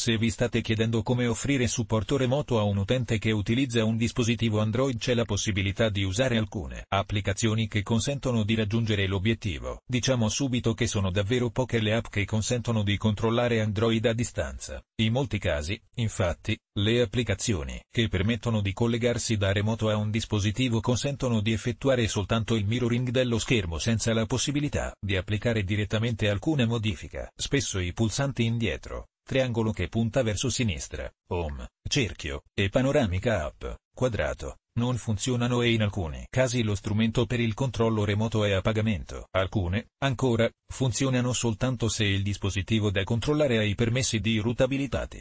Se vi state chiedendo come offrire supporto remoto a un utente che utilizza un dispositivo Android c'è la possibilità di usare alcune applicazioni che consentono di raggiungere l'obiettivo. Diciamo subito che sono davvero poche le app che consentono di controllare Android a distanza. In molti casi, infatti, le applicazioni che permettono di collegarsi da remoto a un dispositivo consentono di effettuare soltanto il mirroring dello schermo senza la possibilità di applicare direttamente alcuna modifica. Spesso i pulsanti indietro triangolo che punta verso sinistra, home, cerchio, e panoramica app, quadrato, non funzionano e in alcuni casi lo strumento per il controllo remoto è a pagamento. Alcune, ancora, funzionano soltanto se il dispositivo da controllare ha i permessi di root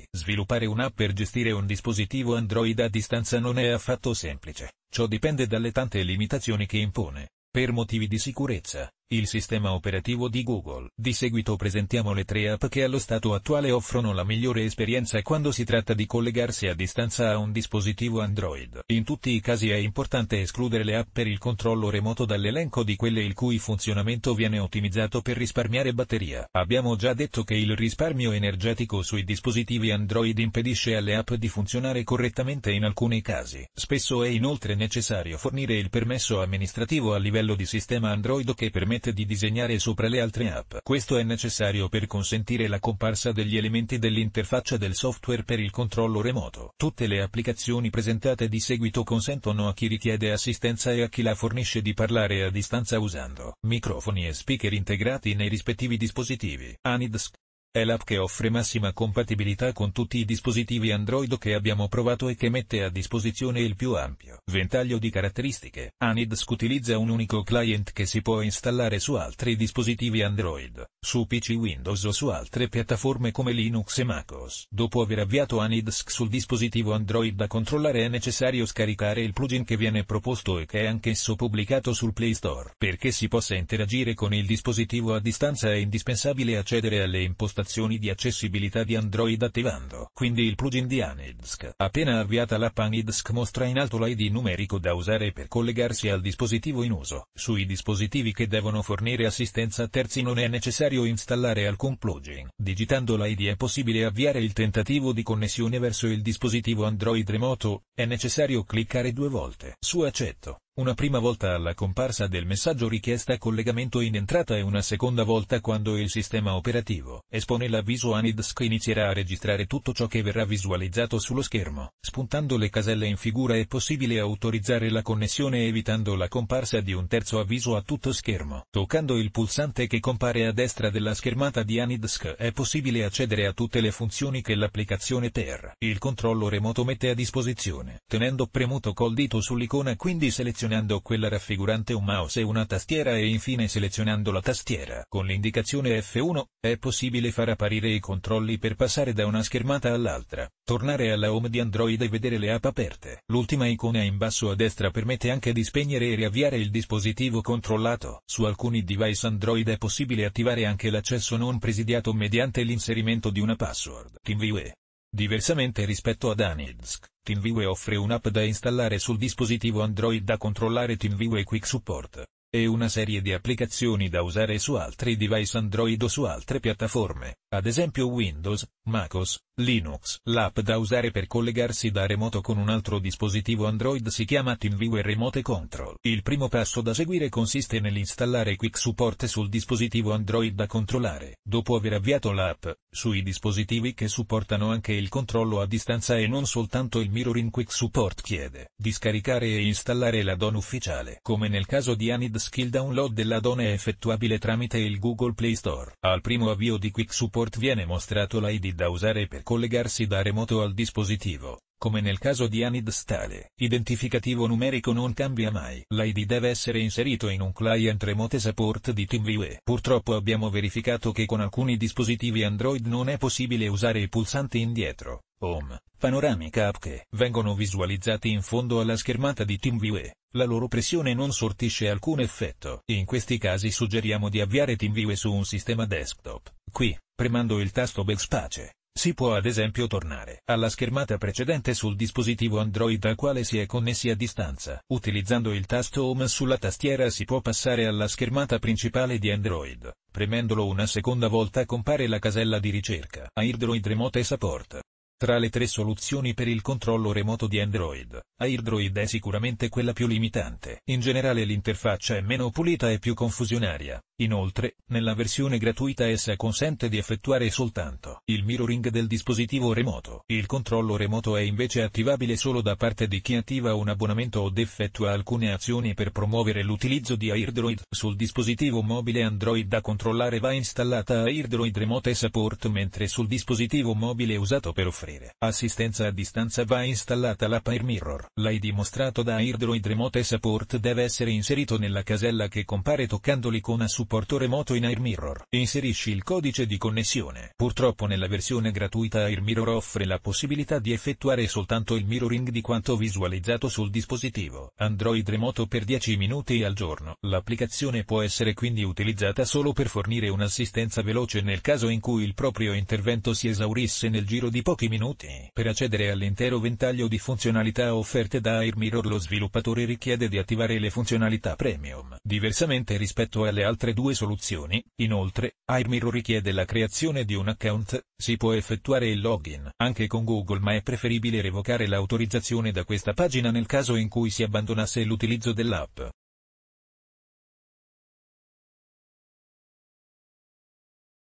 Sviluppare un'app per gestire un dispositivo Android a distanza non è affatto semplice, ciò dipende dalle tante limitazioni che impone. Per motivi di sicurezza, il sistema operativo di Google. Di seguito presentiamo le tre app che allo stato attuale offrono la migliore esperienza quando si tratta di collegarsi a distanza a un dispositivo Android. In tutti i casi è importante escludere le app per il controllo remoto dall'elenco di quelle il cui funzionamento viene ottimizzato per risparmiare batteria. Abbiamo già detto che il risparmio energetico sui dispositivi Android impedisce alle app di funzionare correttamente in alcuni casi. Spesso è inoltre necessario fornire il permesso amministrativo a livello di sistema Android che permette permette di disegnare sopra le altre app. Questo è necessario per consentire la comparsa degli elementi dell'interfaccia del software per il controllo remoto. Tutte le applicazioni presentate di seguito consentono a chi richiede assistenza e a chi la fornisce di parlare a distanza usando microfoni e speaker integrati nei rispettivi dispositivi. ANIDSC è l'app che offre massima compatibilità con tutti i dispositivi Android che abbiamo provato e che mette a disposizione il più ampio ventaglio di caratteristiche. Anidsk utilizza un unico client che si può installare su altri dispositivi Android, su PC Windows o su altre piattaforme come Linux e MacOS. Dopo aver avviato Anidsk sul dispositivo Android da controllare è necessario scaricare il plugin che viene proposto e che è anch'esso pubblicato sul Play Store. Perché si possa interagire con il dispositivo a distanza è indispensabile accedere alle impostazioni prestazioni di accessibilità di Android attivando quindi il plugin di Anidsk. Appena avviata l'app Anidsk mostra in alto l'ID numerico da usare per collegarsi al dispositivo in uso. Sui dispositivi che devono fornire assistenza a terzi non è necessario installare alcun plugin. Digitando l'ID è possibile avviare il tentativo di connessione verso il dispositivo Android remoto, è necessario cliccare due volte su accetto una prima volta alla comparsa del messaggio richiesta collegamento in entrata e una seconda volta quando il sistema operativo espone l'avviso ANIDS che inizierà a registrare tutto ciò che verrà visualizzato sullo schermo. Spuntando le caselle in figura è possibile autorizzare la connessione evitando la comparsa di un terzo avviso a tutto schermo. Toccando il pulsante che compare a destra della schermata di ANIDSC è possibile accedere a tutte le funzioni che l'applicazione TER, il controllo remoto mette a disposizione. Tenendo premuto col dito sull'icona quindi selezionando selezionando quella raffigurante un mouse e una tastiera e infine selezionando la tastiera. Con l'indicazione F1, è possibile far apparire i controlli per passare da una schermata all'altra, tornare alla home di Android e vedere le app aperte. L'ultima icona in basso a destra permette anche di spegnere e riavviare il dispositivo controllato. Su alcuni device Android è possibile attivare anche l'accesso non presidiato mediante l'inserimento di una password. TeamViewer Diversamente rispetto ad Anidsk, TeamViewer offre un'app da installare sul dispositivo Android da controllare TeamViewer Quick Support e una serie di applicazioni da usare su altri device Android o su altre piattaforme, ad esempio Windows, MacOS, Linux. L'app da usare per collegarsi da remoto con un altro dispositivo Android si chiama TeamViewer Remote Control. Il primo passo da seguire consiste nell'installare Quick Support sul dispositivo Android da controllare. Dopo aver avviato l'app, sui dispositivi che supportano anche il controllo a distanza e non soltanto il mirroring Quick Support chiede di scaricare e installare la DON ufficiale. Come nel caso di Anid Skill Download dell'addon è effettuabile tramite il Google Play Store. Al primo avvio di Quick Support viene mostrato l'ID da usare per collegarsi da remoto al dispositivo. Come nel caso di ANID stale, identificativo numerico non cambia mai. L'ID deve essere inserito in un client remote support di TeamViewer. Purtroppo abbiamo verificato che con alcuni dispositivi Android non è possibile usare i pulsanti indietro, home, panoramica app che vengono visualizzati in fondo alla schermata di TeamViewer. La loro pressione non sortisce alcun effetto. In questi casi suggeriamo di avviare TeamViewer su un sistema desktop. Qui, premando il tasto backspace, si può ad esempio tornare alla schermata precedente sul dispositivo Android al quale si è connessi a distanza. Utilizzando il tasto Home sulla tastiera si può passare alla schermata principale di Android. Premendolo una seconda volta compare la casella di ricerca. AirDroid Remote Support. Tra le tre soluzioni per il controllo remoto di Android, AirDroid è sicuramente quella più limitante. In generale l'interfaccia è meno pulita e più confusionaria. Inoltre, nella versione gratuita essa consente di effettuare soltanto il mirroring del dispositivo remoto. Il controllo remoto è invece attivabile solo da parte di chi attiva un abbonamento od effettua alcune azioni per promuovere l'utilizzo di AirDroid. Sul dispositivo mobile Android da controllare va installata AirDroid Remote Support mentre sul dispositivo mobile usato per offrire aprire. Assistenza a distanza va installata l'app Air Mirror. L'hai dimostrato da AirDroid Remote Support deve essere inserito nella casella che compare toccando l'icona supporto remoto in Air Mirror. Inserisci il codice di connessione. Purtroppo nella versione gratuita Air Mirror offre la possibilità di effettuare soltanto il mirroring di quanto visualizzato sul dispositivo. Android remoto per 10 minuti al giorno. L'applicazione può essere quindi utilizzata solo per fornire un'assistenza veloce nel caso in cui il proprio intervento si esaurisse nel giro di pochi minuti minuti. Per accedere all'intero ventaglio di funzionalità offerte da AirMirror lo sviluppatore richiede di attivare le funzionalità premium. Diversamente rispetto alle altre due soluzioni, inoltre, AirMirror richiede la creazione di un account, si può effettuare il login anche con Google ma è preferibile revocare l'autorizzazione da questa pagina nel caso in cui si abbandonasse l'utilizzo dell'app.